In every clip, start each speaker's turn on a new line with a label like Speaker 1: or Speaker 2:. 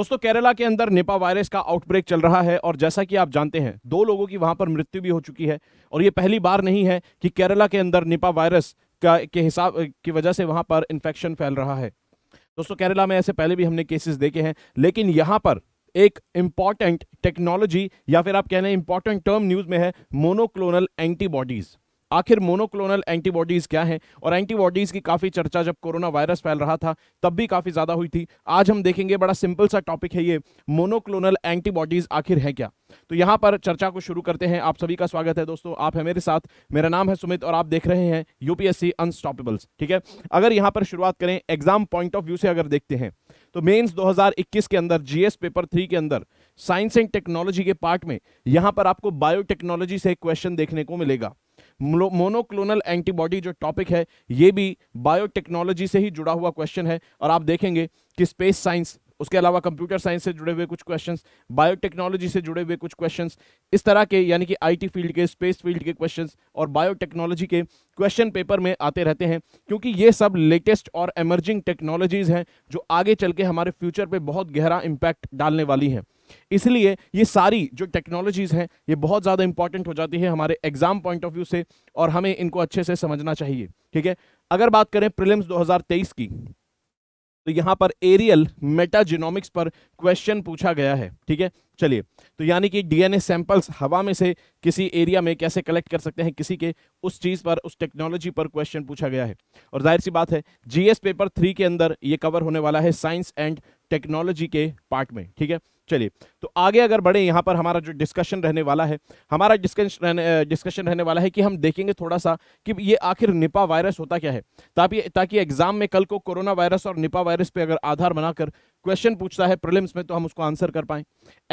Speaker 1: दोस्तों केरला के अंदर निपा वायरस का आउटब्रेक चल रहा है और जैसा कि आप जानते हैं दो लोगों की वहां पर मृत्यु भी हो चुकी है और ये पहली बार नहीं है कि केरला के अंदर निपा वायरस का के हिसाब की वजह से वहां पर इन्फेक्शन फैल रहा है दोस्तों केरला में ऐसे पहले भी हमने केसेस देखे हैं लेकिन यहाँ पर एक इम्पॉर्टेंट टेक्नोलॉजी या फिर आप कह रहे हैं इंपॉर्टेंट टर्म न्यूज में है मोनोक्लोनल एंटीबॉडीज आखिर मोनोक्लोनल एंटीबॉडीज़ क्या हैं और एंटीबॉडीज़ की काफ़ी चर्चा जब कोरोना वायरस फैल रहा था तब भी काफ़ी ज़्यादा हुई थी आज हम देखेंगे बड़ा सिंपल सा टॉपिक है ये मोनोक्लोनल एंटीबॉडीज़ आखिर है क्या तो यहां पर चर्चा को शुरू करते हैं आप सभी का स्वागत है दोस्तों आप है मेरे साथ मेरा नाम है सुमित और आप देख रहे हैं यूपीएससी अनस्टॉपेबल्स ठीक है अगर यहां पर शुरुआत करें एग्जाम पॉइंट ऑफ व्यू से अगर देखते हैं तो मेन्स दो के अंदर जीएस पेपर थ्री के अंदर साइंस एंड टेक्नोलॉजी के पार्ट में यहां पर आपको बायोटेक्नोलॉजी से क्वेश्चन देखने को मिलेगा मोनोक्लोनल एंटीबॉडी जो टॉपिक है ये भी बायोटेक्नोलॉजी से ही जुड़ा हुआ क्वेश्चन है और आप देखेंगे कि स्पेस साइंस उसके अलावा कंप्यूटर साइंस से जुड़े हुए कुछ क्वेश्चन बायोटेक्नोलॉजी से जुड़े हुए कुछ क्वेश्चन इस तरह के यानी कि आईटी फील्ड के स्पेस फील्ड के क्वेश्चन और बायोटेक्नोलॉजी के क्वेश्चन पेपर में आते रहते हैं क्योंकि ये सब लेटेस्ट और एमर्जिंग टेक्नोलॉजीज़ हैं जो आगे चल के हमारे फ्यूचर पर बहुत गहरा इम्पैक्ट डालने वाली हैं इसलिए ये सारी जो टेक्नोलॉजीज़ हैं ये बहुत ज़्यादा इंपॉर्टेंट हो जाती है हमारे एग्ज़ाम पॉइंट ऑफ व्यू से और हमें इनको अच्छे से समझना चाहिए ठीक है अगर बात करें प्रिलिम्स 2023 की तो यहाँ पर एरियल मेटाजिनोमिक्स पर क्वेश्चन पूछा गया है ठीक है चलिए तो यानी कि डीएनए सैंपल्स हवा में से किसी एरिया में कैसे कलेक्ट कर सकते हैं किसी के उस चीज़ पर उस टेक्नोलॉजी पर क्वेश्चन पूछा गया है और जाहिर सी बात है जीएस पेपर थ्री के अंदर ये कवर होने वाला है साइंस एंड टेक्नोलॉजी के पार्ट में ठीक है चलिए तो आगे अगर बढ़े यहाँ पर हमारा जो डिस्कशन रहने वाला है हमारा डिस्कशन रहने डिस्कशन रहने वाला है कि हम देखेंगे थोड़ा सा कि ये आखिर निपा वायरस होता क्या है ताकि ताकि एग्जाम में कल को कोरोना वायरस और निपा वायरस पे अगर आधार बनाकर क्वेश्चन पूछता है प्रिलिम्स में तो हम उसको आंसर कर पाएँ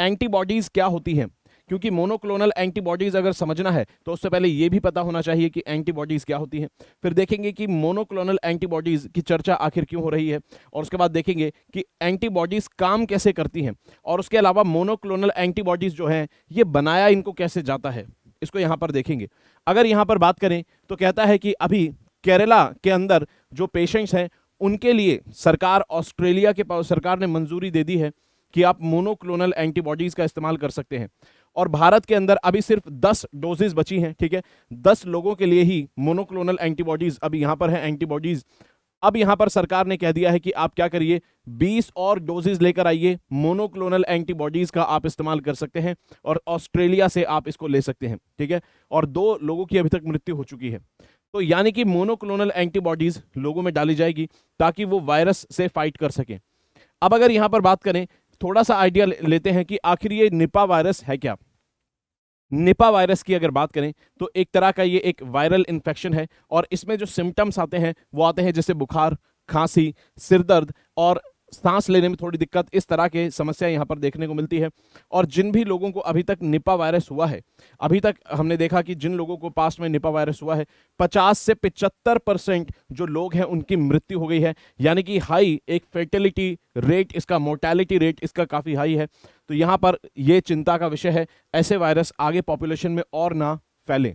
Speaker 1: एंटीबॉडीज़ क्या होती हैं क्योंकि मोनोक्लोनल एंटीबॉडीज अगर समझना है तो उससे पहले ये भी पता होना चाहिए कि एंटीबॉडीज क्या होती हैं फिर देखेंगे कि मोनोक्लोनल एंटीबॉडीज की चर्चा आखिर क्यों हो रही है और उसके बाद देखेंगे कि एंटीबॉडीज काम कैसे करती हैं और उसके अलावा मोनोक्लोनल एंटीबॉडीज जो हैं ये बनाया इनको कैसे जाता है इसको यहाँ पर देखेंगे अगर यहाँ पर बात करें तो कहता है कि अभी केरला के अंदर जो पेशेंट्स हैं उनके लिए सरकार ऑस्ट्रेलिया के सरकार ने मंजूरी दे दी है कि आप मोनोक्लोनल एंटीबॉडीज़ का इस्तेमाल कर सकते हैं और भारत के अंदर अभी सिर्फ 10 डोजेज बची हैं ठीक है 10 लोगों के लिए ही मोनोक्लोनल एंटीबॉडीज अभी यहाँ पर है एंटीबॉडीज अब यहाँ पर सरकार ने कह दिया है कि आप क्या करिए 20 और डोजेज लेकर आइए मोनोक्लोनल एंटीबॉडीज का आप इस्तेमाल कर सकते हैं और ऑस्ट्रेलिया से आप इसको ले सकते हैं ठीक है और दो लोगों की अभी तक मृत्यु हो चुकी है तो यानी कि मोनोक्लोनल एंटीबॉडीज लोगों में डाली जाएगी ताकि वो वायरस से फाइट कर सकें अब अगर यहाँ पर बात करें थोड़ा सा आइडिया लेते हैं कि आखिर ये निपा वायरस है क्या निपा वायरस की अगर बात करें तो एक तरह का ये एक वायरल इन्फेक्शन है और इसमें जो सिम्टम्स आते हैं वो आते हैं जैसे बुखार खांसी सिरदर्द और सांस लेने में थोड़ी दिक्कत इस तरह के समस्या यहाँ पर देखने को मिलती है और जिन भी लोगों को अभी तक निपा वायरस हुआ है अभी तक हमने देखा कि जिन लोगों को पास्ट में निपा वायरस हुआ है 50 से 75 परसेंट जो लोग हैं उनकी मृत्यु हो गई है यानी कि हाई एक फर्टिलिटी रेट इसका मोर्टेलिटी रेट इसका काफ़ी हाई है तो यहाँ पर ये चिंता का विषय है ऐसे वायरस आगे पॉपुलेशन में और ना फैलें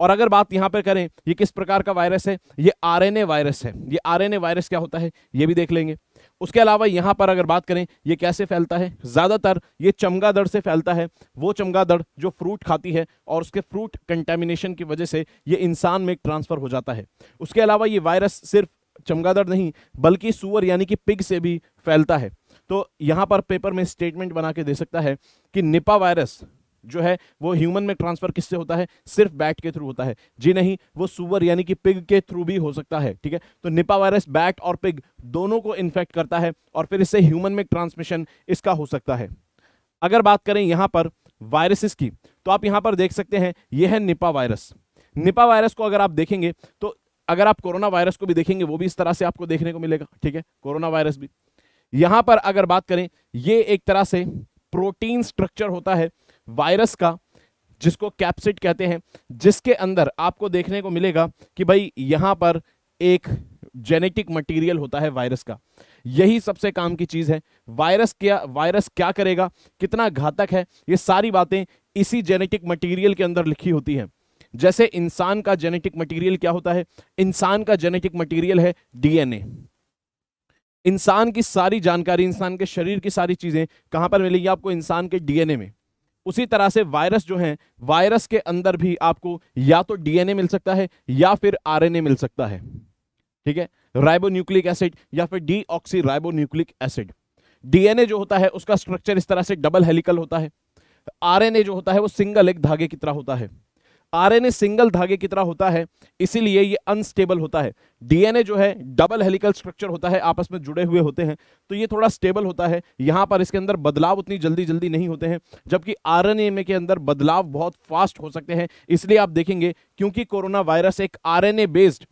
Speaker 1: और अगर बात यहाँ पर करें ये किस प्रकार का वायरस है ये आरएनए वायरस है ये आरएनए वायरस क्या होता है ये भी देख लेंगे उसके अलावा यहाँ पर अगर बात करें ये कैसे फैलता है ज़्यादातर ये चमगादड़ से फैलता है वो चमगादड़ जो फ्रूट खाती है और उसके फ्रूट कंटेमिनेशन की वजह से ये इंसान में ट्रांसफ़र हो जाता है उसके अलावा ये वायरस सिर्फ चमगादड़ नहीं बल्कि सुअर यानी कि पिग से भी फैलता है तो यहाँ पर पेपर में स्टेटमेंट बना के दे सकता है कि निपा वायरस जो है वो ह्यूमन में ट्रांसफर किससे होता है सिर्फ बैट के थ्रू होता है जी नहीं वो सुअर यानी कि पिग के थ्रू भी हो सकता है ठीक है तो निपा वायरस बैट और पिग दोनों को इन्फेक्ट करता है और फिर इससे ह्यूमन में ट्रांसमिशन इसका हो सकता है अगर बात करें यहाँ पर वायरसेस की तो आप यहाँ पर देख सकते हैं यह है निपा वायरस निपा वायरस को अगर आप देखेंगे तो अगर आप कोरोना वायरस को भी देखेंगे वो भी इस तरह से आपको देखने को मिलेगा ठीक है कोरोना वायरस भी यहाँ पर अगर बात करें ये एक तरह से प्रोटीन स्ट्रक्चर होता है वायरस का जिसको कैप्सिड कहते हैं जिसके अंदर आपको देखने को मिलेगा कि भाई यहाँ पर एक जेनेटिक मटेरियल होता है वायरस का यही सबसे काम की चीज़ है वायरस क्या वायरस क्या करेगा कितना घातक है ये सारी बातें इसी जेनेटिक मटेरियल के अंदर लिखी होती हैं जैसे इंसान का जेनेटिक मटेरियल क्या होता है इंसान का जेनेटिक मटेरियल है डीएनए इंसान की सारी जानकारी इंसान के शरीर की सारी चीज़ें कहाँ पर मिलेगी आपको इंसान के डीएनए में उसी तरह से वायरस जो है वायरस के अंदर भी आपको या तो डीएनए मिल सकता है या फिर आरएनए मिल सकता है ठीक है राइबोन्यूक्लिक एसिड या फिर deoxy ribonucleic acid DNA जो होता है उसका स्ट्रक्चर इस तरह से डबल हेलिकल होता है आरएनए जो होता है वो सिंगल एक धागे की तरह होता है आरएनए सिंगल धागे की तरह होता है इसीलिए ये अनस्टेबल होता है डीएनए जो है डबल हेलिकल स्ट्रक्चर होता है आपस में जुड़े हुए होते हैं तो ये थोड़ा स्टेबल होता है यहाँ पर इसके अंदर बदलाव उतनी जल्दी जल्दी नहीं होते हैं जबकि आरएनए में के अंदर बदलाव बहुत फास्ट हो सकते हैं इसलिए आप देखेंगे क्योंकि कोरोना वायरस एक आर बेस्ड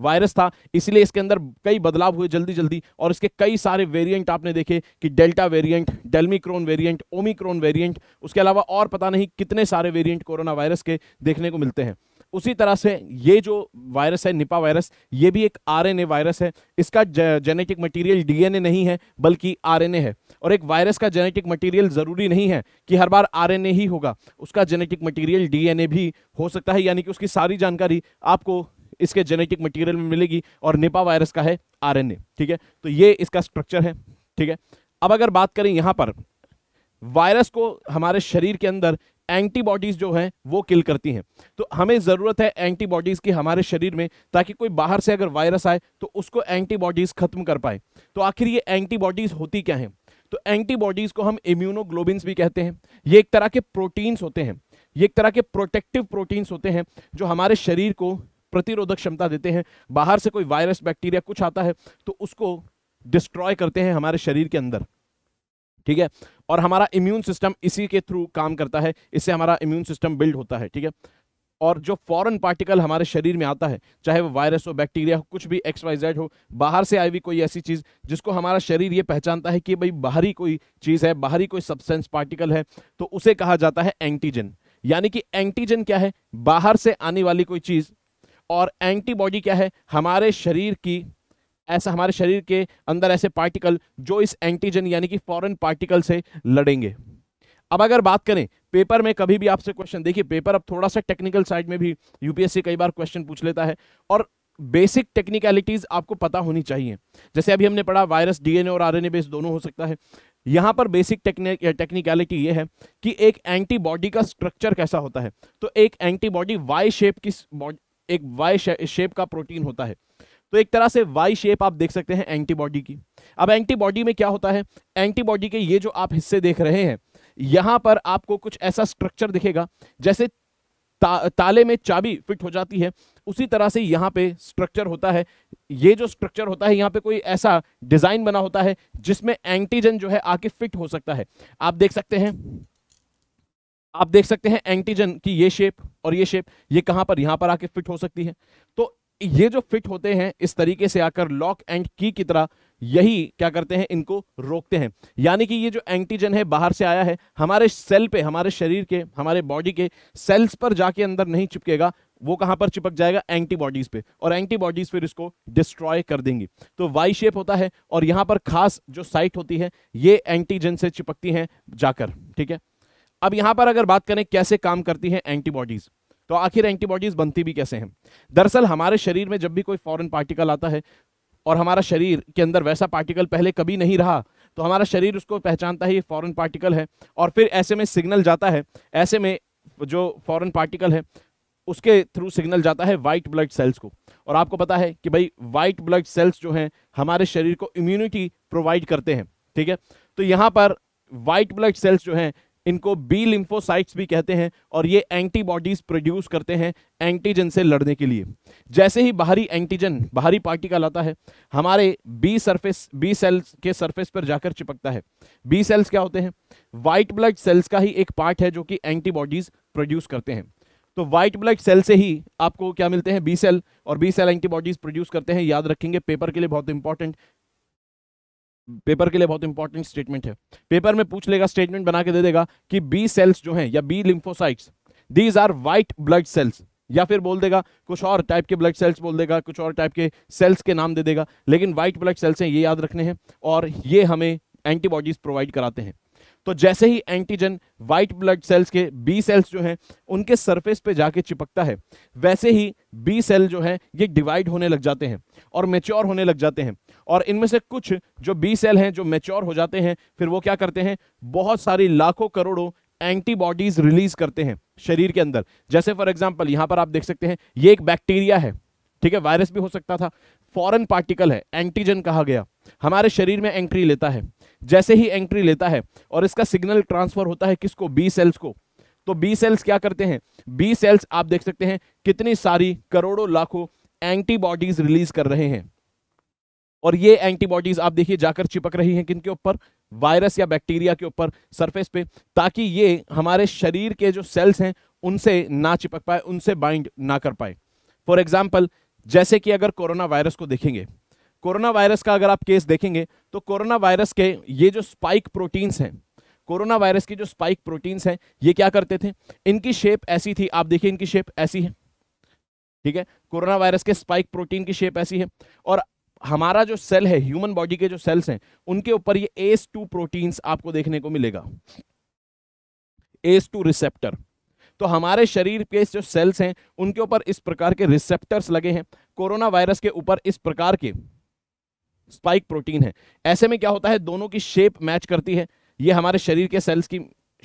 Speaker 1: वायरस था इसलिए इसके अंदर कई बदलाव हुए जल्दी जल्दी और इसके कई सारे वेरिएंट आपने देखे कि delta variant delmicron variant omicron variant उसके अलावा और पता नहीं कितने सारे वेरिएंट कोरोना वायरस के देखने को मिलते हैं उसी तरह से ये जो वायरस है निपा वायरस ये भी एक आरएनए वायरस है इसका जेनेटिक मटेरियल डीएनए नहीं है बल्कि आरएनए है और एक वायरस का जेनेटिक मटेरियल ज़रूरी नहीं है कि हर बार आरएनए ही होगा उसका जेनेटिक मटेरियल डीएनए भी हो सकता है यानी कि उसकी सारी जानकारी आपको इसके जेनेटिक मटेरियल में मिलेगी और निपा वायरस का है आरएनए ठीक है तो ये इसका स्ट्रक्चर है ठीक है अब अगर बात करें यहाँ पर वायरस को हमारे शरीर के अंदर एंटीबॉडीज जो है वो किल करती हैं तो हमें ज़रूरत है एंटीबॉडीज़ की हमारे शरीर में ताकि कोई बाहर से अगर वायरस आए तो उसको एंटीबॉडीज़ ख़त्म कर पाए तो आखिर ये एंटीबॉडीज़ होती क्या हैं तो एंटीबॉडीज़ को हम इम्यूनोग्लोबिन्स भी कहते हैं ये एक तरह के प्रोटीन्स होते हैं ये एक तरह के प्रोटेक्टिव प्रोटीन्स होते हैं जो हमारे शरीर को प्रतिरोधक क्षमता देते हैं बाहर से कोई वायरस बैक्टीरिया कुछ आता है तो उसको डिस्ट्रॉय करते हैं हमारे शरीर के अंदर ठीक है और हमारा इम्यून सिस्टम इसी के थ्रू काम करता है इससे हमारा इम्यून सिस्टम बिल्ड होता है ठीक है और जो फॉरेन पार्टिकल हमारे शरीर में आता है चाहे वो वायरस हो बैक्टीरिया हो कुछ भी एक्स वाई जेड हो बाहर से आई हुई कोई ऐसी चीज़ जिसको हमारा शरीर ये पहचानता है कि भाई बाहरी कोई चीज़ है बाहरी कोई सब्सटेंस पार्टिकल है तो उसे कहा जाता है एंटीजन यानी कि एंटीजन क्या है बाहर से आने वाली कोई चीज़ और एंटीबॉडी क्या है हमारे शरीर की ऐसा हमारे शरीर के अंदर ऐसे पार्टिकल जो इस एंटीजन यानी कि फॉरेन पार्टिकल से लड़ेंगे अब अगर बात करें पेपर में कभी भी आपसे क्वेश्चन देखिए पेपर अब थोड़ा सा टेक्निकल साइड में भी यूपीएससी कई बार क्वेश्चन पूछ लेता है और बेसिक टेक्निकलिटीज आपको पता होनी चाहिए जैसे अभी हमने पढ़ा वायरस डीएनए और आरएनए बेस दोनों हो सकता है यहाँ पर बेसिक टेक्निकलिटी ये है कि एक एंटीबॉडी का स्ट्रक्चर कैसा होता है तो एक एंटीबॉडी वाई शेप की एक वाई शेप का प्रोटीन होता है तो एक तरह से वाई शेप आप देख सकते हैं एंटीबॉडी की अब एंटीबॉडी में क्या होता है एंटीबॉडी के ये जो आप हिस्से देख रहे हैं यहां पर आपको कुछ ऐसा स्ट्रक्चर दिखेगा जैसे ता, ताले में चाबी फिट हो जाती है उसी तरह से यहाँ पे स्ट्रक्चर होता है ये जो स्ट्रक्चर होता है यहाँ पे कोई ऐसा डिजाइन बना होता है जिसमें एंटीजन जो है आके फिट हो सकता है आप देख सकते हैं आप देख सकते हैं एंटीजन की ये शेप और ये शेप ये कहाँ पर यहाँ पर आके फिट हो सकती है तो ये जो फिट होते हैं इस तरीके से आकर लॉक एंड की की तरह यही क्या करते हैं इनको रोकते हैं यानी कि ये जो एंटीजन है बाहर से आया है हमारे सेल पे हमारे शरीर के हमारे बॉडी के सेल्स पर जाके अंदर नहीं चिपकेगा वो कहां पर चिपक जाएगा एंटीबॉडीज पे और एंटीबॉडीज फिर इसको डिस्ट्रॉय कर देंगी तो वाई शेप होता है और यहां पर खास जो साइट होती है ये एंटीजन से चिपकती है जाकर ठीक है अब यहां पर अगर बात करें कैसे काम करती है एंटीबॉडीज तो आखिर एंटीबॉडीज बनती भी कैसे हैं दरअसल हमारे शरीर में जब भी कोई फॉरेन पार्टिकल आता है और हमारा शरीर के अंदर वैसा पार्टिकल पहले कभी नहीं रहा तो हमारा शरीर उसको पहचानता है ये फॉरेन पार्टिकल है और फिर ऐसे में सिग्नल जाता है ऐसे में जो फॉरेन पार्टिकल है उसके थ्रू सिग्नल जाता है वाइट ब्लड सेल्स को और आपको पता है कि भाई वाइट ब्लड सेल्स जो हैं हमारे शरीर को इम्यूनिटी प्रोवाइड करते हैं ठीक है तो यहाँ पर वाइट ब्लड सेल्स जो हैं इनको बी लिम्फोसाइट्स भी कहते हैं और ये एंटीबॉडीज प्रोड्यूस करते हैं एंटीजन से लड़ने के लिए जैसे ही बाहरी एंटीजन बाहरी पार्टी का लाता है हमारे बी सरफेस बी सेल्स के सरफेस पर जाकर चिपकता है बी सेल्स क्या होते हैं वाइट ब्लड सेल्स का ही एक पार्ट है जो कि एंटीबॉडीज प्रोड्यूस करते हैं तो व्हाइट ब्लड सेल से ही आपको क्या मिलते हैं बी सेल और बी सेल एंटीबॉडीज प्रोड्यूस करते हैं याद रखेंगे पेपर के लिए बहुत इंपॉर्टेंट पेपर के लिए बहुत इंपॉर्टेंट स्टेटमेंट है पेपर में पूछ लेगा स्टेटमेंट बना के दे देगा कि बी सेल्स जो हैं या B lymphocytes these are white blood cells या फिर बोल देगा कुछ और टाइप के ब्लड सेल्स बोल देगा कुछ और टाइप के सेल्स के नाम दे देगा लेकिन व्हाइट ब्लड सेल्स हैं ये याद रखने हैं और ये हमें एंटीबॉडीज प्रोवाइड कराते हैं तो जैसे ही एंटीजन व्हाइट ब्लड सेल्स के बी सेल्स जो हैं उनके सरफेस पे जाके चिपकता है वैसे ही बी सेल जो है ये डिवाइड होने लग जाते हैं और मेच्योर होने लग जाते हैं और इनमें से कुछ जो बी सेल हैं जो मेच्योर हो जाते हैं फिर वो क्या करते हैं बहुत सारी लाखों करोड़ों एंटीबॉडीज रिलीज करते हैं शरीर के अंदर जैसे फॉर एग्जाम्पल यहाँ पर आप देख सकते हैं ये एक बैक्टीरिया है ठीक है वायरस भी हो सकता था फॉरन पार्टिकल है एंटीजन कहा गया हमारे शरीर में एंट्री लेता है जैसे ही एंट्री लेता है और इसका सिग्नल ट्रांसफर होता है किसको बी सेल्स को तो बी सेल्स क्या करते हैं बी सेल्स आप देख सकते हैं कितनी सारी करोड़ों लाखों एंटीबॉडीज रिलीज कर रहे हैं और ये एंटीबॉडीज आप देखिए जाकर चिपक रही हैं किन के ऊपर वायरस या बैक्टीरिया के ऊपर सरफेस पे ताकि ये हमारे शरीर के जो सेल्स हैं उनसे ना चिपक पाए उनसे बाइंड ना कर पाए फॉर एग्जाम्पल जैसे कि अगर कोरोना वायरस को देखेंगे कोरोना वायरस का अगर आप केस देखेंगे तो कोरोना वायरस के ये जो स्पाइक प्रोटीन्स हैं कोरोना वायरस की जो स्पाइक प्रोटीन्स हैं ये क्या करते थे इनकी शेप ऐसी थी आप देखिए इनकी शेप ऐसी है ठीक है कोरोना वायरस के स्पाइक प्रोटीन की शेप ऐसी है और हमारा जो सेल है ह्यूमन बॉडी के जो सेल्स हैं उनके ऊपर ये एस टू प्रोटीन्स आपको देखने को मिलेगा एस टू रिसेप्टर तो हमारे शरीर के जो सेल्स हैं उनके ऊपर इस प्रकार के रिसेप्टर्स लगे हैं कोरोना वायरस के ऊपर इस प्रकार के स्पाइक प्रोटीन है ऐसे में क्या होता है दोनों की शेप मैच करती है ये हमारे शरीर के सेल्स की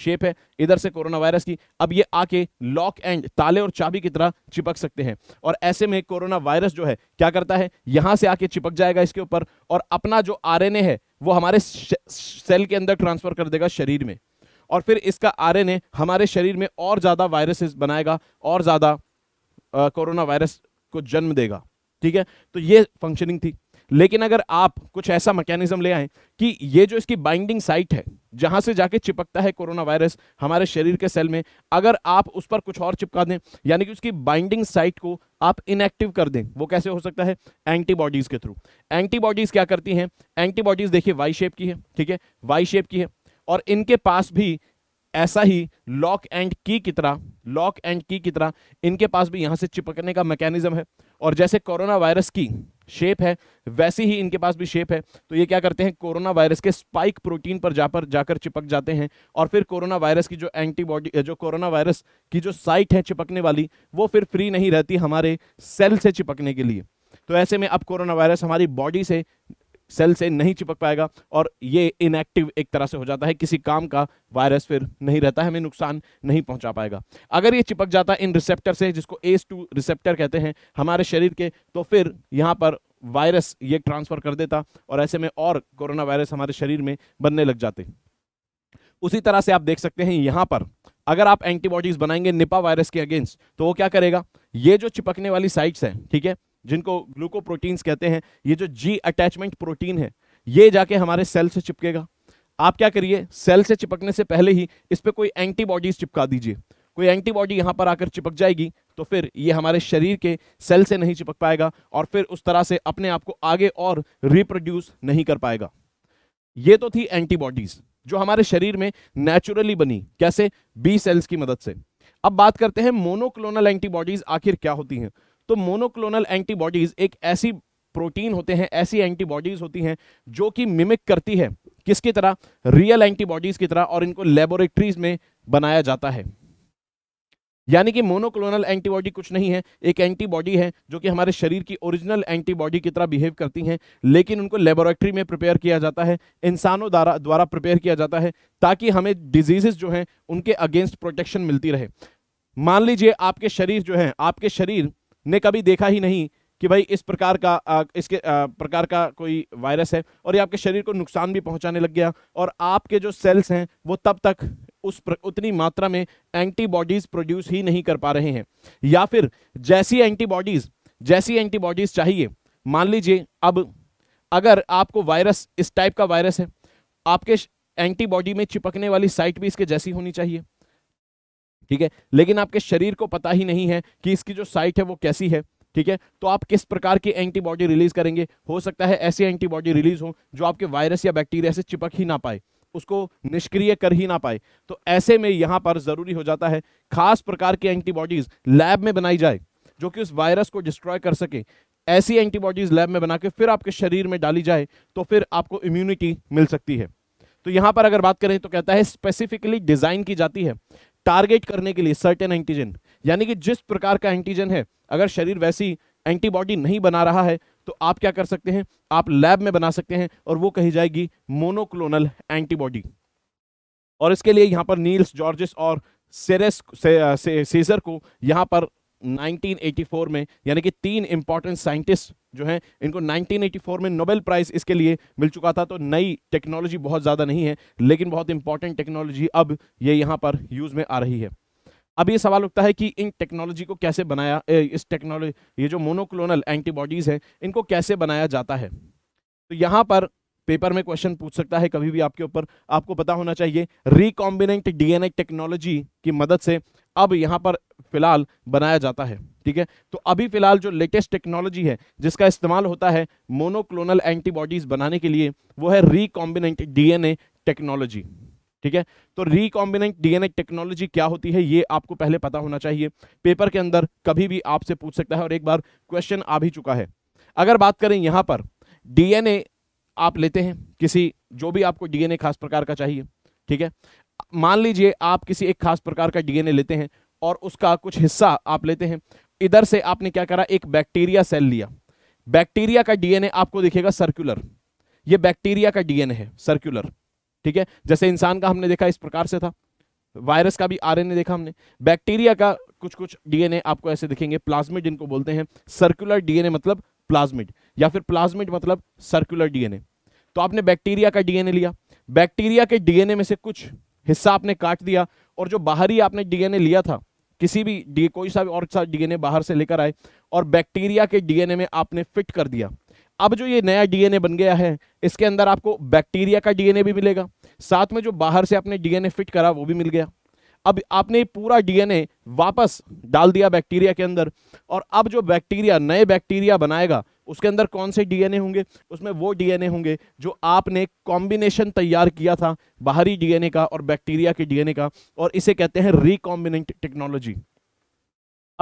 Speaker 1: शेप है इधर से कोरोना वायरस की अब ये आके लॉक एंड ताले और चाबी की तरह चिपक सकते हैं और ऐसे में कोरोना वायरस जो है क्या करता है यहां से आके चिपक जाएगा इसके ऊपर और अपना जो आर है वो हमारे सेल के अंदर ट्रांसफर कर देगा शरीर में और फिर इसका आर हमारे शरीर में और ज्यादा वायरसेस बनाएगा और ज्यादा कोरोना वायरस को जन्म देगा ठीक है तो ये फंक्शनिंग थी लेकिन अगर आप कुछ ऐसा मैकेनिज्म ले आए कि ये जो इसकी बाइंडिंग साइट है जहां से जाके चिपकता है कोरोना वायरस हमारे शरीर के सेल में अगर आप उस पर कुछ और चिपका दें यानी कि उसकी बाइंडिंग साइट को आप इनएक्टिव कर दें वो कैसे हो सकता है एंटीबॉडीज के थ्रू एंटीबॉडीज क्या करती हैं एंटीबॉडीज देखिए वाई शेप की है ठीक है वाई शेप की है और इनके पास भी ऐसा ही लॉक एंड की की तरह लॉक एंड की की तरह इनके पास भी यहां से चिपकने का मैकेनिज्म है और जैसे कोरोना वायरस की शेप है वैसे ही इनके पास भी शेप है तो ये क्या करते हैं कोरोना वायरस के स्पाइक प्रोटीन पर जाकर जाकर चिपक जाते हैं और फिर कोरोना वायरस की जो एंटीबॉडी जो कोरोना वायरस की जो साइट है चिपकने वाली वो फिर फ्री नहीं रहती हमारे सेल से चिपकने के लिए तो ऐसे में अब कोरोना वायरस हमारी बॉडी से सेल से नहीं चिपक पाएगा और ये इनएक्टिव एक तरह से हो जाता है किसी काम का वायरस फिर नहीं रहता है हमें नुकसान नहीं पहुंचा पाएगा अगर ये चिपक जाता है इन रिसेप्टर से जिसको एस टू रिसेप्टर कहते हैं हमारे शरीर के तो फिर यहाँ पर वायरस ये ट्रांसफ़र कर देता और ऐसे में और कोरोना वायरस हमारे शरीर में बनने लग जाते उसी तरह से आप देख सकते हैं यहाँ पर अगर आप एंटीबॉडीज बनाएंगे निपा वायरस के अगेंस्ट तो वो क्या करेगा ये जो चिपकने वाली साइट्स हैं ठीक है जिनको ग्लूकोप्रोटीन्स कहते हैं ये जो जी अटैचमेंट प्रोटीन है ये जाके हमारे सेल से चिपकेगा आप क्या करिए सेल से चिपकने से पहले ही इस पर कोई एंटीबॉडीज चिपका दीजिए कोई एंटीबॉडी यहाँ पर आकर चिपक जाएगी तो फिर ये हमारे शरीर के सेल से नहीं चिपक पाएगा और फिर उस तरह से अपने आप को आगे और रिप्रोड्यूस नहीं कर पाएगा ये तो थी एंटीबॉडीज जो हमारे शरीर में नेचुरली बनी कैसे बी सेल्स की मदद से अब बात करते हैं मोनोक्लोनल एंटीबॉडीज आखिर क्या होती हैं तो मोनोक्लोनल एंटीबॉडीज एक ऐसी प्रोटीन होते हैं ऐसी एंटीबॉडीज होती हैं जो कि मिमिक करती है किसकी तरह रियल एंटीबॉडीज की तरह और इनको लेबोरेटरीज में बनाया जाता है यानी कि मोनोक्लोनल एंटीबॉडी कुछ नहीं है एक एंटीबॉडी है जो कि हमारे शरीर की ओरिजिनल एंटीबॉडी की तरह बिहेव करती हैं लेकिन उनको लेबोरेटरी में प्रिपेयर किया जाता है इंसानों द्वारा द्वारा प्रिपेयर किया जाता है ताकि हमें डिजीजेस जो हैं उनके अगेंस्ट प्रोटेक्शन मिलती रहे मान लीजिए आपके शरीर जो है आपके शरीर ने कभी देखा ही नहीं कि भाई इस प्रकार का आ, इसके आ, प्रकार का कोई वायरस है और ये आपके शरीर को नुकसान भी पहुंचाने लग गया और आपके जो सेल्स हैं वो तब तक उस प्र, उतनी मात्रा में एंटीबॉडीज प्रोड्यूस ही नहीं कर पा रहे हैं या फिर जैसी एंटीबॉडीज जैसी एंटीबॉडीज चाहिए मान लीजिए अब अगर आपको वायरस इस टाइप का वायरस है आपके एंटीबॉडी में चिपकने वाली साइट भी इसके जैसी होनी चाहिए ठीक है लेकिन आपके शरीर को पता ही नहीं है कि इसकी जो साइट है वो कैसी है ठीक है तो आप किस प्रकार की एंटीबॉडी रिलीज करेंगे हो सकता है ऐसी एंटीबॉडी रिलीज हो जो आपके वायरस या बैक्टीरिया से चिपक ही ना पाए उसको निष्क्रिय कर ही ना पाए तो ऐसे में यहां पर ज़रूरी हो जाता है खास प्रकार की एंटीबॉडीज़ लैब में बनाई जाए जो कि उस वायरस को डिस्ट्रॉय कर सके ऐसी एंटीबॉडीज़ लैब में बना के फिर आपके शरीर में डाली जाए तो फिर आपको इम्यूनिटी मिल सकती है तो यहाँ पर अगर बात करें तो कहता है स्पेसिफिकली डिज़ाइन की जाती है टारगेट करने के लिए सर्टेन एंटीजन यानी कि जिस प्रकार का एंटीजन है अगर शरीर वैसी एंटीबॉडी नहीं बना रहा है तो आप क्या कर सकते हैं आप लैब में बना सकते हैं और वो कही जाएगी मोनोक्लोनल एंटीबॉडी और इसके लिए यहां पर नील्स जॉर्जिस और सेरेस से, से, सेजर को यहां पर 1984 में यानी कि तीन इंपॉर्टेंट साइंटिस्ट जो हैं इनको 1984 में नोबेल प्राइज इसके लिए मिल चुका था तो नई टेक्नोलॉजी बहुत ज़्यादा नहीं है लेकिन बहुत इंपॉर्टेंट टेक्नोलॉजी अब ये यहाँ पर यूज़ में आ रही है अब ये सवाल उठता है कि इन टेक्नोलॉजी को कैसे बनाया इस टेक्नोलॉजी ये जो मोनोक्लोनल एंटीबॉडीज़ हैं इनको कैसे बनाया जाता है तो यहाँ पर पेपर में क्वेश्चन पूछ सकता है कभी भी आपके ऊपर आपको पता होना चाहिए रिकॉम्बिनेंट डीएनए टेक्नोलॉजी की मदद से अब यहाँ पर फिलहाल बनाया जाता है ठीक है तो अभी फिलहाल जो लेटेस्ट टेक्नोलॉजी है जिसका इस्तेमाल होता है मोनोक्लोनल एंटीबॉडीज बनाने के लिए वो है रिकॉम्बिनेंट डीएनए टेक्नोलॉजी ठीक है तो रिकॉम्बिनेंट डीएनए टेक्नोलॉजी क्या होती है ये आपको पहले पता होना चाहिए पेपर के अंदर कभी भी आपसे पूछ सकता है और एक बार क्वेश्चन आ भी चुका है अगर बात करें यहां पर डीएनए आप लेते हैं किसी जो भी आपको डीएनए खास प्रकार का चाहिए ठीक है मान लीजिए आप किसी एक खास प्रकार का डीएनए लेते हैं और उसका कुछ हिस्सा आप लेते हैं इधर से आपने क्या करा एक बैक्टीरिया सेल लिया बैक्टीरिया का डीएनए आपको दिखेगा सर्कुलर ये बैक्टीरिया का डीएनए है सर्कुलर ठीक है जैसे इंसान का हमने देखा इस प्रकार से था वायरस का भी आरएनए देखा हमने बैक्टीरिया का कुछ कुछ डीएनए आपको ऐसे दिखेंगे प्लाज्मिड जिनको बोलते हैं सर्कुलर डीएनए मतलब प्लाज्मिड या फिर प्लाज्मिड मतलब सर्कुलर डीएनए तो आपने बैक्टीरिया का डीएनए लिया बैक्टीरिया के डीएनए में से कुछ हिस्सा आपने काट दिया और जो बाहरी आपने डीएनए लिया था किसी भी डी कोई सा भी और सा डीएनए बाहर से लेकर आए और बैक्टीरिया के डीएनए में आपने फिट कर दिया अब जो ये नया डीएनए बन गया है इसके अंदर आपको बैक्टीरिया का डीएनए भी मिलेगा साथ में जो बाहर से आपने डीएनए फिट करा वो भी मिल गया अब आपने पूरा डीएनए वापस डाल दिया बैक्टीरिया के अंदर और अब जो बैक्टीरिया नए बैक्टीरिया बनाएगा उसके अंदर कौन से डीएनए होंगे उसमें वो डीएनए होंगे जो आपने कॉम्बिनेशन तैयार किया था बाहरी डीएनए का और बैक्टीरिया के डीएनए का और इसे कहते हैं रिकॉम्बिनेंट टेक्नोलॉजी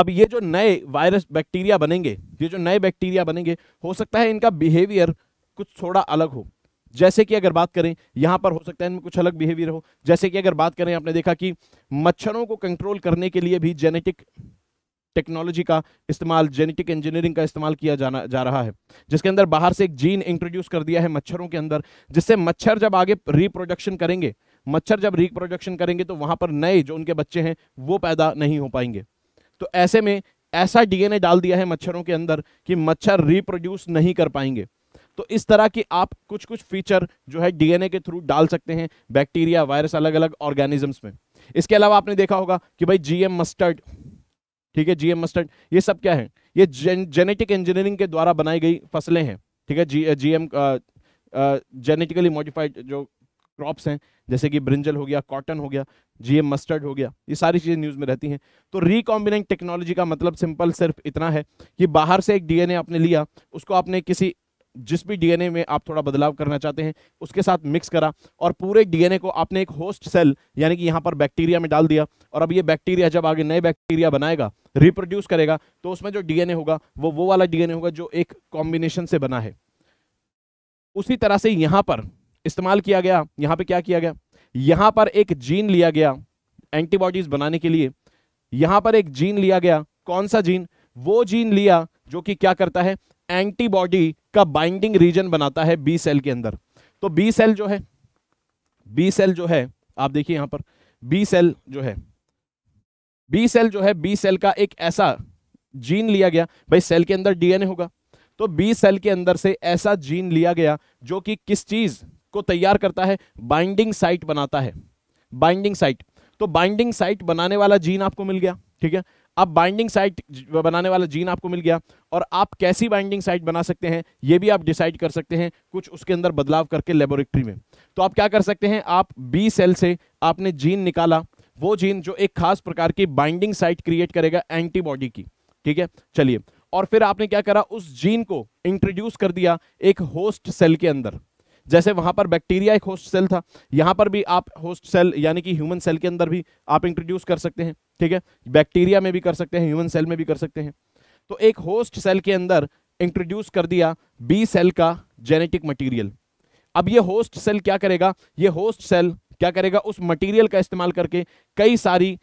Speaker 1: अब ये जो नए वायरस बैक्टीरिया बनेंगे ये जो नए बैक्टीरिया बनेंगे हो सकता है इनका बिहेवियर कुछ थोड़ा अलग हो जैसे कि अगर बात करें यहाँ पर हो सकता है इनमें कुछ अलग बिहेवियर हो जैसे कि अगर बात करें आपने देखा कि मच्छरों को कंट्रोल करने के लिए भी जेनेटिक टेक्नोलॉजी का इस्तेमाल जेनेटिक इंजीनियरिंग का इस्तेमाल किया जाना जा रहा है जिसके अंदर बाहर से एक जीन इंट्रोड्यूस कर दिया है मच्छरों के अंदर जिससे मच्छर जब आगे रिप्रोडक्शन करेंगे मच्छर जब रिप्रोडक्शन करेंगे तो वहां पर नए जो उनके बच्चे हैं वो पैदा नहीं हो पाएंगे तो ऐसे में ऐसा डीएनए डाल दिया है मच्छरों के अंदर कि मच्छर रिप्रोड्यूस नहीं कर पाएंगे तो इस तरह की आप कुछ कुछ फीचर जो है डीएनए के थ्रू डाल सकते हैं बैक्टीरिया वायरस अलग अलग ऑर्गेनिजम्स में इसके अलावा आपने देखा होगा कि भाई जीएम मस्टर्ड ठीक है जीएम मस्टर्ड ये सब क्या है ये जेनेटिक इंजीनियरिंग के द्वारा बनाई गई फसलें हैं ठीक है जी जीएम जेनेटिकली मॉडिफाइड जो क्रॉप्स हैं जैसे कि ब्रिंजल हो गया कॉटन हो गया जीएम मस्टर्ड हो गया ये सारी चीज़ें न्यूज़ में रहती हैं तो रिकॉम्बिनेंट टेक्नोलॉजी का मतलब सिंपल सिर्फ इतना है कि बाहर से एक डीएनए आपने लिया उसको आपने किसी जिस भी डीएनए में आप थोड़ा बदलाव करना चाहते हैं उसके साथ मिक्स करा और पूरे डीएनए को आपने एक होस्ट सेल यानी कि यहाँ पर बैक्टीरिया में डाल दिया और अब ये बैक्टीरिया जब आगे नए बैक्टीरिया बनाएगा रिप्रोड्यूस करेगा तो उसमें जो डीएनए होगा वो वो वाला डीएनए होगा जो एक कॉम्बिनेशन से बना है उसी तरह से यहाँ पर इस्तेमाल किया गया यहाँ पर क्या किया गया यहाँ पर एक जीन लिया गया एंटीबॉडीज बनाने के लिए यहाँ पर एक जीन लिया गया कौन सा जीन वो जीन लिया जो कि क्या करता है एंटीबॉडी का बाइंडिंग रीजन बनाता है बी सेल के अंदर तो बी सेल जो है बी सेल जो है आप देखिए यहां पर बी सेल जो है बी सेल जो है बी सेल का एक ऐसा जीन लिया गया भाई सेल के अंदर डीएनए होगा तो बी सेल के अंदर से ऐसा जीन लिया गया जो कि किस चीज को तैयार करता है बाइंडिंग साइट बनाता है बाइंडिंग साइट तो बाइंडिंग साइट बनाने वाला जीन आपको मिल गया ठीक है अब बाइंडिंग साइट बनाने वाला जीन आपको मिल गया और आप कैसी बाइंडिंग साइट बना सकते हैं ये भी आप डिसाइड कर सकते हैं कुछ उसके अंदर बदलाव करके लेबोरेटरी में तो आप क्या कर सकते हैं आप बी सेल से आपने जीन निकाला वो जीन जो एक खास प्रकार की बाइंडिंग साइट क्रिएट करेगा एंटीबॉडी की ठीक है चलिए और फिर आपने क्या करा उस जीन को इंट्रोड्यूस कर दिया एक होस्ट सेल के अंदर जैसे वहां पर बैक्टीरिया एक होस्ट सेल था यहाँ पर भी आप होस्ट सेल यानी कि ह्यूमन सेल के अंदर भी आप इंट्रोड्यूस कर सकते हैं ठीक है बैक्टीरिया में भी कर सकते हैं ह्यूमन सेल में भी कर सकते हैं तो एक होस्ट सेल के अंदर इंट्रोड्यूस कर दिया बी सेल का जेनेटिक मटीरियल अब ये होस्ट सेल क्या करेगा ये होस्ट सेल क्या करेगा उस मटीरियल का इस्तेमाल करके कई सारी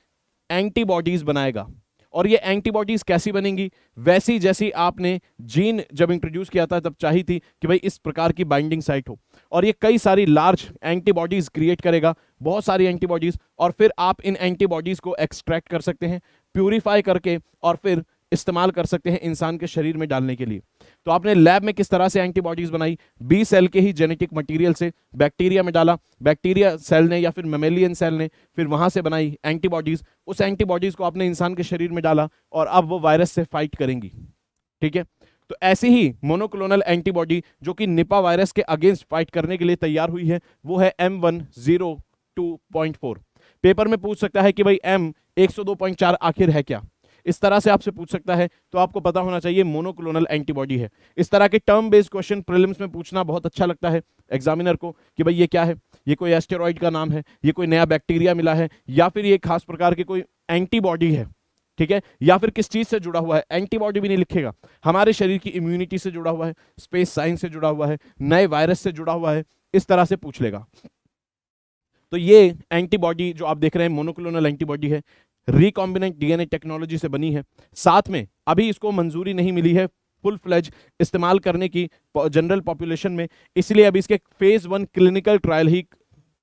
Speaker 1: एंटीबॉडीज बनाएगा और ये एंटीबॉडीज कैसी बनेंगी वैसी जैसी आपने जीन जब इंट्रोड्यूस किया था तब चाही थी कि भाई इस प्रकार की बाइंडिंग साइट हो और ये कई सारी लार्ज एंटीबॉडीज क्रिएट करेगा बहुत सारी एंटीबॉडीज और फिर आप इन एंटीबॉडीज को एक्सट्रैक्ट कर सकते हैं प्यूरीफाई करके और फिर इस्तेमाल कर सकते हैं इंसान के शरीर में डालने के लिए तो आपने लैब में किस तरह से एंटीबॉडीज बनाई बी सेल के ही जेनेटिक मटेरियल से बैक्टीरिया में डाला बैक्टीरिया सेल ने या फिर मेमेलियन सेल ने फिर वहां से बनाई एंटीबॉडीज उस एंटीबॉडीज को आपने इंसान के शरीर में डाला और अब वो वायरस से फाइट करेंगी ठीक है तो ऐसी ही मोनोक्लोनल एंटीबॉडी जो कि निपा वायरस के अगेंस्ट फाइट करने के लिए तैयार हुई है वो है M one zero two point four paper में पूछ सकता है कि भाई एम एक सौ दो पॉइंट चार आखिर है क्या इस तरह से आपसे पूछ सकता है तो आपको पता होना चाहिए मोनोक्लोनल एंटीबॉडी है इस तरह के टर्म बेस्ड क्वेश्चन प्रिलिम्स में पूछना बहुत अच्छा लगता है एग्जामिनर को कि भाई ये क्या है ये कोई एस्टेरॉइड का नाम है ये कोई नया बैक्टीरिया मिला है या फिर ये खास प्रकार की कोई एंटीबॉडी है ठीक है या फिर किस चीज से जुड़ा हुआ है एंटीबॉडी भी नहीं लिखेगा हमारे शरीर की इम्यूनिटी से जुड़ा हुआ है स्पेस साइंस से जुड़ा हुआ है नए वायरस से जुड़ा हुआ है इस तरह से पूछ लेगा तो ये एंटीबॉडी जो आप देख रहे हैं मोनोक्लोनल एंटीबॉडी है रिकॉम्बिनेंट डीएनए टेक्नोलॉजी से बनी है साथ में अभी इसको मंजूरी नहीं मिली है फुल फ्लैज इस्तेमाल करने की जनरल पॉपुलेशन में इसलिए अभी इसके फेज़ वन क्लिनिकल ट्रायल ही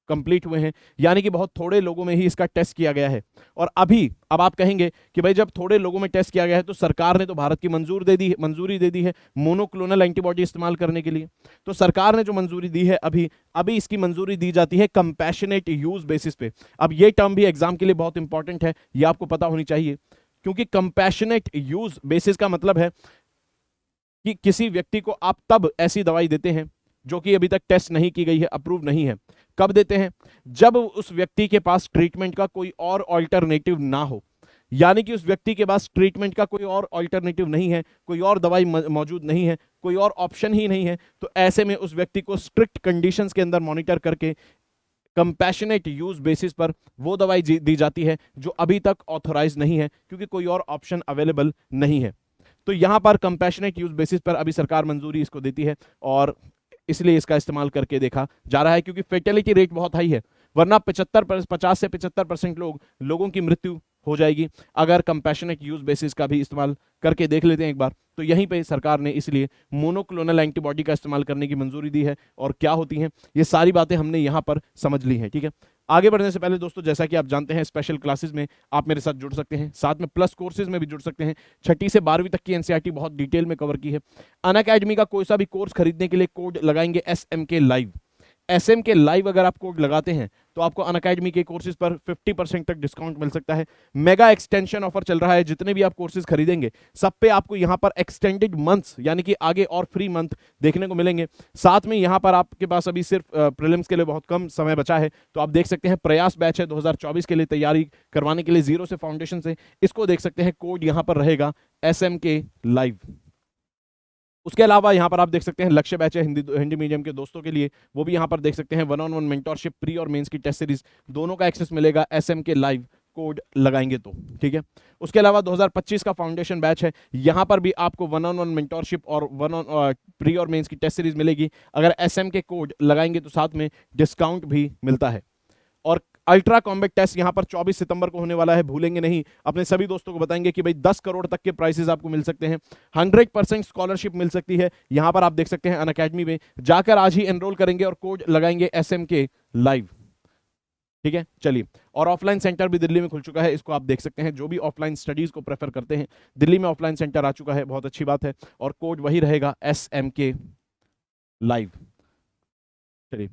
Speaker 1: कंप्लीट हुए हैं यानी कि बहुत थोड़े लोगों में ही इसका टेस्ट किया गया है और अभी अब आप कहेंगे कि भाई जब थोड़े लोगों में टेस्ट किया गया है तो सरकार ने तो भारत की मंजूर दे दी मंजूरी दे दी है मोनोक्लोनल एंटीबॉडी इस्तेमाल करने के लिए तो सरकार ने जो मंजूरी दी है अभी अभी इसकी मंजूरी दी जाती है कंपैशनेट यूज बेसिस पे अब ये टर्म भी एग्जाम के लिए बहुत इंपॉर्टेंट है ये आपको पता होनी चाहिए क्योंकि कंपैशनेट यूज बेसिस का मतलब है कि किसी व्यक्ति को आप तब ऐसी दवाई देते हैं जो कि अभी तक टेस्ट नहीं की गई है अप्रूव नहीं है कब देते हैं जब उस व्यक्ति के पास ट्रीटमेंट का कोई और ऑल्टरनेटिव ना हो यानी कि उस व्यक्ति के पास ट्रीटमेंट का कोई और ऑल्टरनेटिव नहीं है कोई और दवाई मौजूद नहीं है कोई और ऑप्शन ही नहीं है तो ऐसे में उस व्यक्ति को स्ट्रिक्ट कंडीशन के अंदर मॉनिटर करके कंपैशनेट यूज बेसिस पर वो दवाई दी जाती है जो अभी तक ऑथोराइज नहीं है क्योंकि कोई और ऑप्शन अवेलेबल नहीं है तो यहाँ पर कंपैशनेट यूज बेसिस पर अभी सरकार मंजूरी इसको देती है और इसलिए इसका इस्तेमाल करके देखा जा रहा है क्योंकि फेटेलिटी रेट बहुत हाई है वरना पचहत्तर पचास से पचहत्तर परसेंट लोग लोगों की मृत्यु हो जाएगी अगर कंपेशनेट यूज बेसिस का भी इस्तेमाल करके देख लेते हैं एक बार तो यहीं पे सरकार ने इसलिए मोनोक्लोनल एंटीबॉडी का इस्तेमाल करने की मंजूरी दी है और क्या होती है ये सारी बातें हमने यहाँ पर समझ ली है ठीक है आगे बढ़ने से पहले दोस्तों जैसा कि आप जानते हैं स्पेशल क्लासेस में आप मेरे साथ जुड़ सकते हैं साथ में प्लस कोर्सेज में भी जुड़ सकते हैं छठी से बारहवीं तक की एनसीईआरटी e बहुत डिटेल में कवर की है अन अकेडमी का कोई सा भी कोर्स खरीदने के लिए कोड लगाएंगे S M K live S M K live अगर आप कोड लगाते हैं तो आपको अन अकेडमी के कोर्सेज पर 50 परसेंट तक डिस्काउंट मिल सकता है मेगा एक्सटेंशन ऑफर चल रहा है जितने भी आप कोर्सेज खरीदेंगे सब पे आपको यहाँ पर एक्सटेंडेड मंथ्स यानी कि आगे और फ्री मंथ देखने को मिलेंगे साथ में यहाँ पर आपके पास अभी सिर्फ प्रिलिम्स के लिए बहुत कम समय बचा है तो आप देख सकते हैं प्रयास बैच है दो के लिए तैयारी करवाने के लिए जीरो से फाउंडेशन से इसको देख सकते हैं कोड यहाँ पर रहेगा एस एम के लाइव उसके अलावा यहाँ पर आप देख सकते हैं लक्ष्य बैच है हिंदी हिंदी मीडियम के दोस्तों के लिए वो भी यहाँ पर देख सकते हैं one on one mentorship pre और मेंस की टेस्ट सीरीज दोनों का एक्सेस मिलेगा एसएम के लाइव कोड लगाएंगे तो ठीक है उसके अलावा 2025 का फाउंडेशन बैच है यहाँ पर भी आपको वन ऑन वन मेंटोरशिप और वन ऑन प्री और मेन्स की टेस्ट सीरीज मिलेगी अगर एस के कोड लगाएंगे तो साथ में डिस्काउंट भी मिलता है और अल्ट्रा कॉम्बेट टेस्ट यहां पर 24 सितंबर को होने वाला है भूलेंगे नहीं अपने सभी दोस्तों को बताएंगे कि भाई 10 करोड़ तक के प्राइसेस आपको मिल सकते हैं 100 परसेंट स्कॉलरशिप मिल सकती है यहां पर आप देख सकते हैं अन अकेडमी में जाकर आज ही एनरोल करेंगे और कोड लगाएंगे एस लाइव ठीक है चलिए और ऑफलाइन सेंटर भी दिल्ली में खुल चुका है इसको आप देख सकते हैं जो भी ऑफलाइन स्टडीज़ को प्रेफर करते हैं दिल्ली में ऑफलाइन सेंटर आ चुका है बहुत अच्छी बात है और कोड वही रहेगा एस एम के लाइव चलिए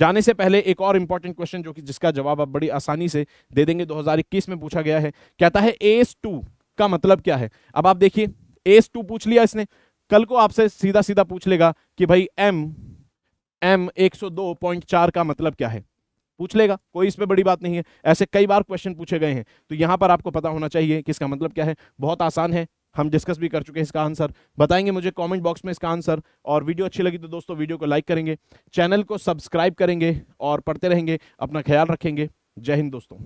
Speaker 1: जाने से पहले एक और इंपॉर्टेंट क्वेश्चन जो कि जिसका जवाब आप बड़ी आसानी से दे देंगे 2021 में पूछा गया है कहता है एस टू का मतलब क्या है अब आप देखिए एस टू पूछ लिया इसने कल को आपसे सीधा सीधा पूछ लेगा कि भाई एम एम 102.4 का मतलब क्या है पूछ लेगा कोई इसमें बड़ी बात नहीं है ऐसे कई बार क्वेश्चन पूछे गए हैं तो यहाँ पर आपको पता होना चाहिए कि इसका मतलब क्या है बहुत आसान है हम डिस्कस भी कर चुके हैं इसका आंसर बताएंगे मुझे कमेंट बॉक्स में इसका आंसर और वीडियो अच्छी लगी तो दोस्तों वीडियो को लाइक करेंगे चैनल को सब्सक्राइब करेंगे और पढ़ते रहेंगे अपना ख्याल रखेंगे जय हिंद दोस्तों